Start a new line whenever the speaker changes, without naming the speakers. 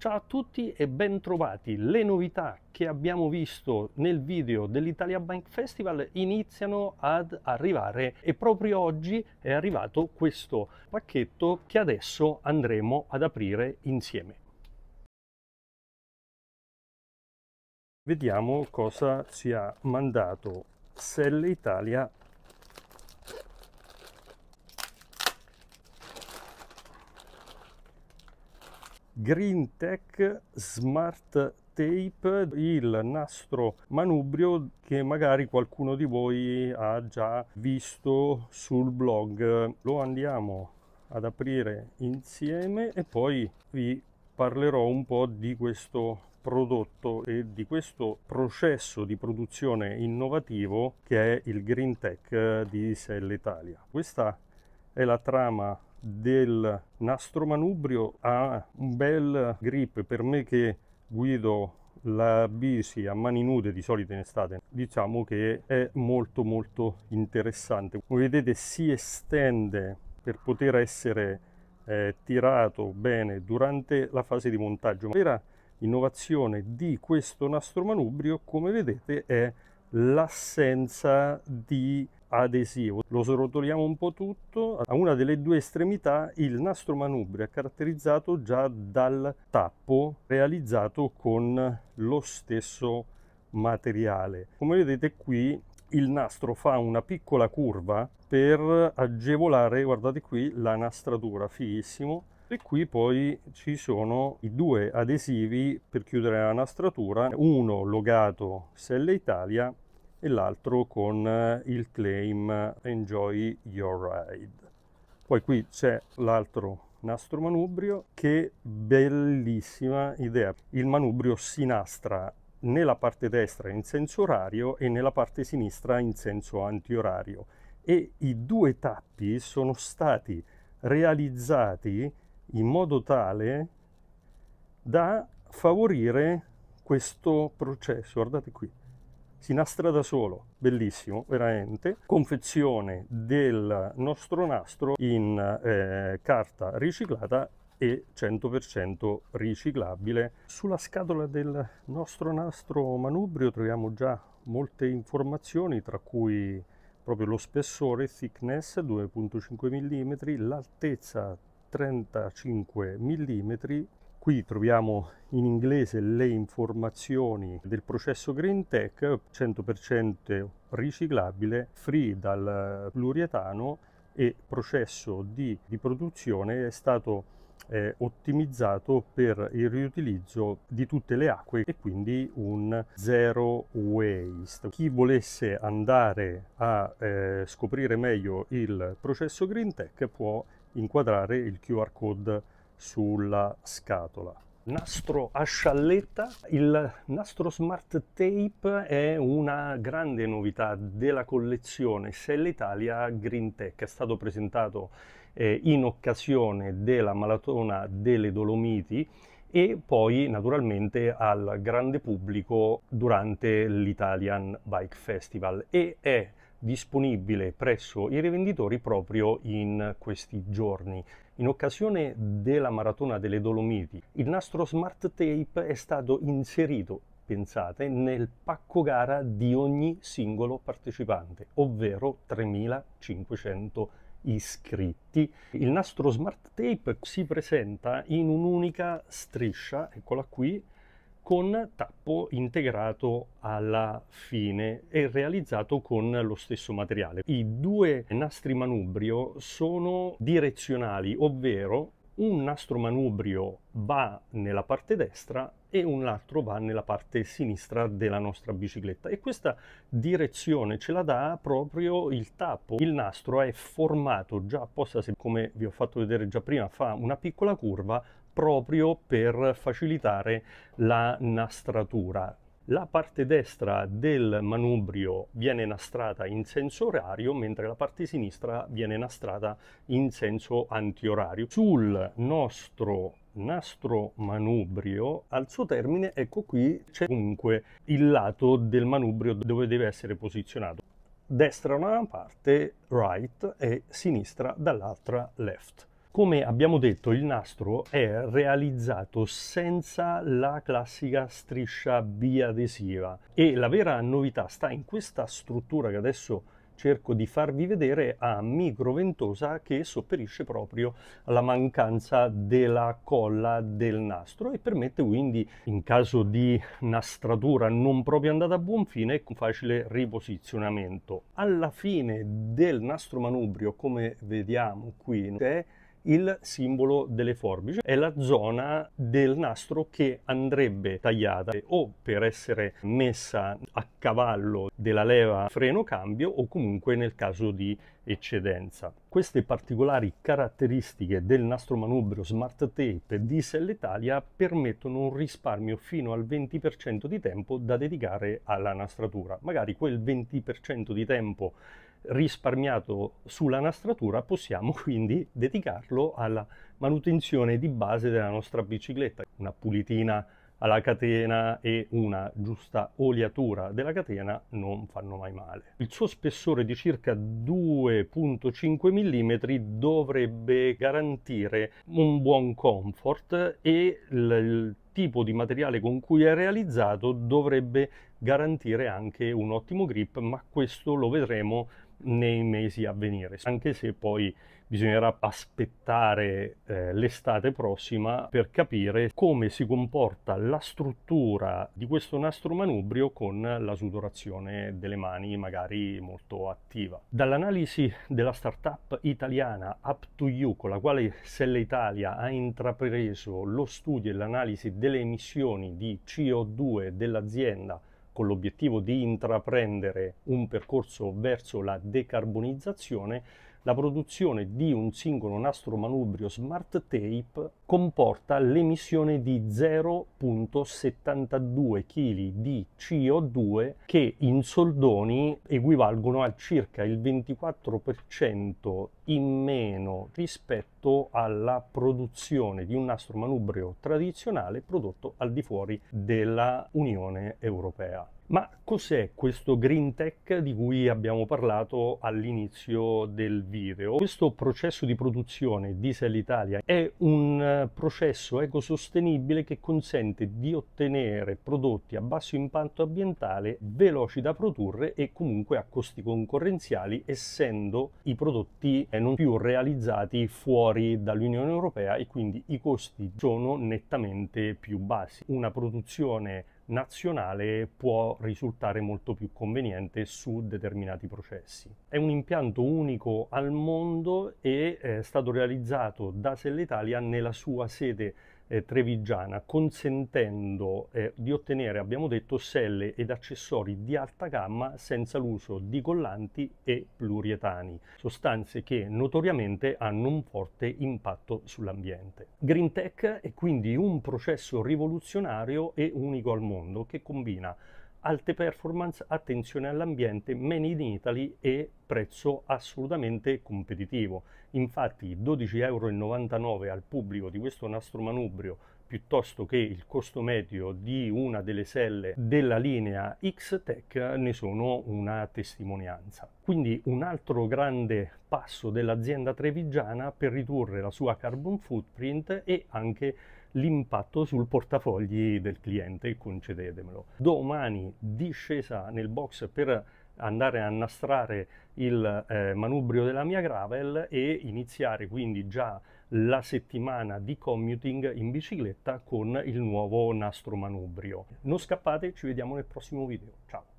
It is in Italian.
Ciao a tutti e bentrovati. Le novità che abbiamo visto nel video dell'Italia Bank Festival iniziano ad arrivare e proprio oggi è arrivato questo pacchetto che adesso andremo ad aprire insieme. Vediamo cosa ci ha mandato Sell Italia Green Tech Smart Tape, il nastro manubrio che magari qualcuno di voi ha già visto sul blog. Lo andiamo ad aprire insieme e poi vi parlerò un po' di questo prodotto e di questo processo di produzione innovativo che è il Green Tech di Sell Italia. Questa è la trama del nastro manubrio ha un bel grip per me che guido la bici a mani nude di solito in estate diciamo che è molto molto interessante come vedete si estende per poter essere eh, tirato bene durante la fase di montaggio la vera innovazione di questo nastro manubrio come vedete è l'assenza di adesivo. Lo srotoliamo un po' tutto, a una delle due estremità il nastro manubrio è caratterizzato già dal tappo realizzato con lo stesso materiale. Come vedete qui il nastro fa una piccola curva per agevolare, guardate qui, la nastratura, fighissimo e qui poi ci sono i due adesivi per chiudere la nastratura uno logato Selle Italia e l'altro con eh, il claim Enjoy Your Ride poi qui c'è l'altro nastro manubrio che bellissima idea il manubrio si nastra nella parte destra in senso orario e nella parte sinistra in senso antiorario e i due tappi sono stati realizzati in modo tale da favorire questo processo. Guardate qui, si nastra da solo, bellissimo, veramente. Confezione del nostro nastro in eh, carta riciclata e 100% riciclabile. Sulla scatola del nostro nastro manubrio troviamo già molte informazioni, tra cui proprio lo spessore, thickness 2.5 mm, l'altezza 35 mm. Qui troviamo in inglese le informazioni del processo Green Tech, 100% riciclabile, free dal plurietano e processo di, di produzione è stato eh, ottimizzato per il riutilizzo di tutte le acque e quindi un zero waste. Chi volesse andare a eh, scoprire meglio il processo Green Tech può inquadrare il QR code sulla scatola. Nastro a scialletta, il nastro smart tape è una grande novità della collezione Sell Italia Green Tech, è stato presentato eh, in occasione della maratona delle Dolomiti e poi naturalmente al grande pubblico durante l'Italian Bike Festival e è disponibile presso i rivenditori proprio in questi giorni. In occasione della maratona delle Dolomiti, il nastro smart tape è stato inserito pensate, nel pacco gara di ogni singolo partecipante, ovvero 3.500 iscritti. Il nastro smart tape si presenta in un'unica striscia, eccola qui, con tappo integrato alla fine e realizzato con lo stesso materiale. I due nastri manubrio sono direzionali, ovvero un nastro manubrio va nella parte destra e un altro va nella parte sinistra della nostra bicicletta e questa direzione ce la dà proprio il tappo il nastro è formato già apposta come vi ho fatto vedere già prima fa una piccola curva proprio per facilitare la nastratura. La parte destra del manubrio viene nastrata in senso orario, mentre la parte sinistra viene nastrata in senso antiorario. Sul nostro nastro manubrio, al suo termine, ecco qui, c'è comunque il lato del manubrio dove deve essere posizionato. Destra da una parte, right, e sinistra dall'altra, left. Come abbiamo detto, il nastro è realizzato senza la classica striscia biadesiva e la vera novità sta in questa struttura che adesso cerco di farvi vedere a microventosa che sopperisce proprio alla mancanza della colla del nastro e permette quindi in caso di nastratura non proprio andata a buon fine un facile riposizionamento. Alla fine del nastro manubrio come vediamo qui è il simbolo delle forbici è la zona del nastro che andrebbe tagliata o per essere messa a cavallo della leva freno cambio o comunque nel caso di eccedenza. Queste particolari caratteristiche del nastro manubrio Smart Tape di Sell Italia permettono un risparmio fino al 20% di tempo da dedicare alla nastratura. Magari quel 20% di tempo risparmiato sulla nastratura possiamo quindi dedicarlo alla manutenzione di base della nostra bicicletta, una pulitina alla catena e una giusta oliatura della catena non fanno mai male. Il suo spessore di circa 2.5 mm dovrebbe garantire un buon comfort e il tipo di materiale con cui è realizzato dovrebbe garantire anche un ottimo grip, ma questo lo vedremo nei mesi a venire, anche se poi bisognerà aspettare eh, l'estate prossima per capire come si comporta la struttura di questo nastro manubrio con la sudorazione delle mani magari molto attiva. Dall'analisi della startup italiana Up to You con la quale Selle Italia ha intrapreso lo studio e l'analisi delle emissioni di CO2 dell'azienda con l'obiettivo di intraprendere un percorso verso la decarbonizzazione la produzione di un singolo nastro manubrio smart tape comporta l'emissione di 0,72 kg di CO2 che in soldoni equivalgono a circa il 24% in meno rispetto alla produzione di un nastro manubrio tradizionale prodotto al di fuori della Unione Europea. Ma cos'è questo green tech di cui abbiamo parlato all'inizio del video? Questo processo di produzione Diesel Italia è un eh, processo ecosostenibile che consente di ottenere prodotti a basso impatto ambientale, veloci da produrre e comunque a costi concorrenziali, essendo i prodotti eh, non più realizzati fuori dall'Unione Europea e quindi i costi sono nettamente più bassi. Una produzione nazionale può risultare molto più conveniente su determinati processi. È un impianto unico al mondo e eh, è stato realizzato da Selle Italia nella sua sede eh, trevigiana, consentendo eh, di ottenere, abbiamo detto, selle ed accessori di alta gamma senza l'uso di collanti e plurietani, sostanze che notoriamente hanno un forte impatto sull'ambiente. Green Tech è quindi un processo rivoluzionario e unico al mondo che combina alte performance, attenzione all'ambiente, made in Italy e prezzo assolutamente competitivo. Infatti 12,99 euro al pubblico di questo nastro manubrio piuttosto che il costo medio di una delle selle della linea X-Tech ne sono una testimonianza. Quindi un altro grande passo dell'azienda trevigiana per ridurre la sua carbon footprint e anche l'impatto sul portafogli del cliente, concedetemelo. Domani discesa nel box per andare a annastrare il eh, manubrio della mia gravel e iniziare quindi già la settimana di commuting in bicicletta con il nuovo nastro manubrio. Non scappate, ci vediamo nel prossimo video. Ciao!